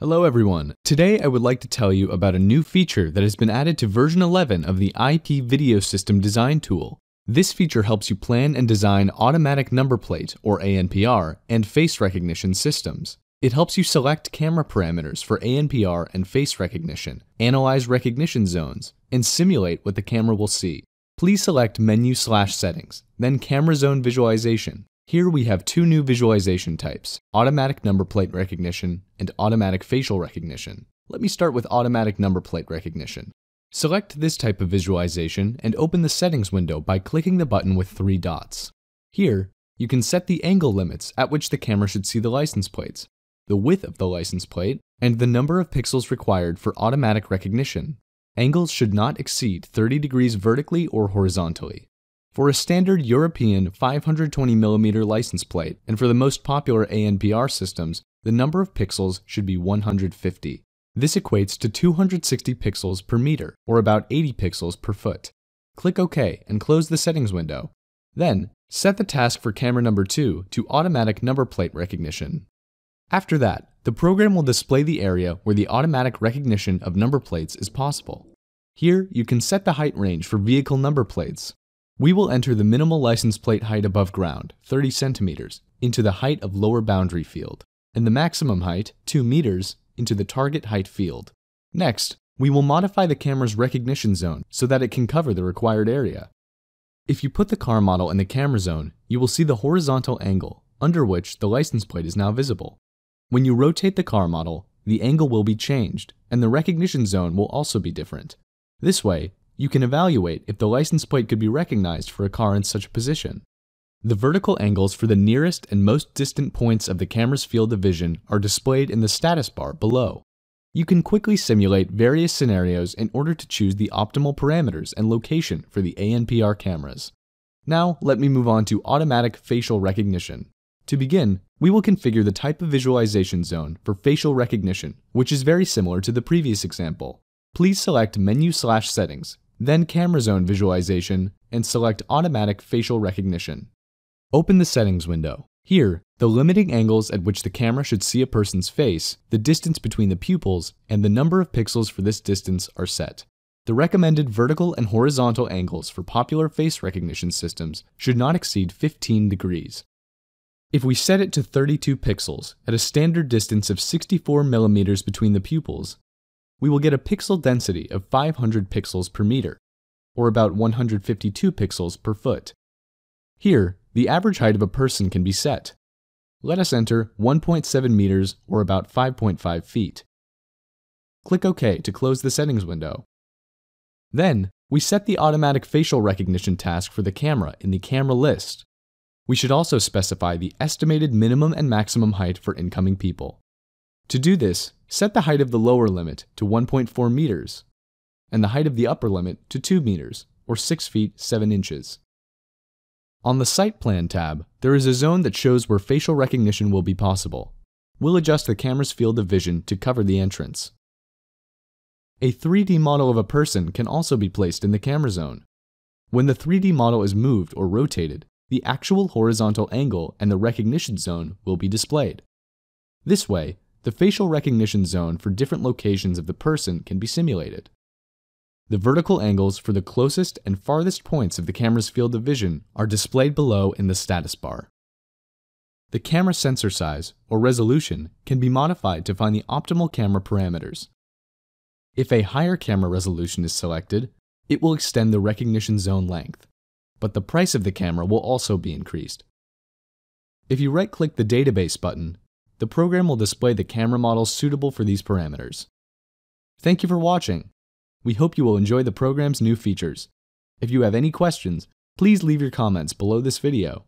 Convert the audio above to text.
Hello everyone. Today I would like to tell you about a new feature that has been added to version 11 of the IP Video System Design Tool. This feature helps you plan and design automatic number plate, or ANPR, and face recognition systems. It helps you select camera parameters for ANPR and face recognition, analyze recognition zones, and simulate what the camera will see. Please select Menu slash Settings, then Camera Zone Visualization. Here we have two new visualization types, automatic number plate recognition and automatic facial recognition. Let me start with automatic number plate recognition. Select this type of visualization and open the settings window by clicking the button with three dots. Here, you can set the angle limits at which the camera should see the license plates, the width of the license plate, and the number of pixels required for automatic recognition. Angles should not exceed 30 degrees vertically or horizontally. For a standard European 520mm license plate, and for the most popular ANPR systems, the number of pixels should be 150. This equates to 260 pixels per meter, or about 80 pixels per foot. Click OK and close the settings window. Then, set the task for camera number 2 to automatic number plate recognition. After that, the program will display the area where the automatic recognition of number plates is possible. Here, you can set the height range for vehicle number plates, we will enter the minimal license plate height above ground, 30 centimeters, into the height of lower boundary field, and the maximum height, 2 meters, into the target height field. Next, we will modify the camera's recognition zone so that it can cover the required area. If you put the car model in the camera zone, you will see the horizontal angle, under which the license plate is now visible. When you rotate the car model, the angle will be changed, and the recognition zone will also be different. This way, you can evaluate if the license plate could be recognized for a car in such a position. The vertical angles for the nearest and most distant points of the camera's field of vision are displayed in the status bar below. You can quickly simulate various scenarios in order to choose the optimal parameters and location for the ANPR cameras. Now, let me move on to automatic facial recognition. To begin, we will configure the type of visualization zone for facial recognition, which is very similar to the previous example. Please select Menu slash Settings, then Camera Zone Visualization, and select Automatic Facial Recognition. Open the Settings window. Here, the limiting angles at which the camera should see a person's face, the distance between the pupils, and the number of pixels for this distance are set. The recommended vertical and horizontal angles for popular face recognition systems should not exceed 15 degrees. If we set it to 32 pixels at a standard distance of 64 millimeters between the pupils, we will get a pixel density of 500 pixels per meter, or about 152 pixels per foot. Here, the average height of a person can be set. Let us enter 1.7 meters, or about 5.5 feet. Click OK to close the settings window. Then, we set the automatic facial recognition task for the camera in the camera list. We should also specify the estimated minimum and maximum height for incoming people. To do this, set the height of the lower limit to 1.4 meters and the height of the upper limit to 2 meters, or 6 feet 7 inches. On the Site Plan tab, there is a zone that shows where facial recognition will be possible. We'll adjust the camera's field of vision to cover the entrance. A 3D model of a person can also be placed in the camera zone. When the 3D model is moved or rotated, the actual horizontal angle and the recognition zone will be displayed. This way, the facial recognition zone for different locations of the person can be simulated. The vertical angles for the closest and farthest points of the camera's field of vision are displayed below in the status bar. The camera sensor size, or resolution, can be modified to find the optimal camera parameters. If a higher camera resolution is selected, it will extend the recognition zone length, but the price of the camera will also be increased. If you right-click the Database button, the program will display the camera models suitable for these parameters. Thank you for watching. We hope you will enjoy the program's new features. If you have any questions, please leave your comments below this video.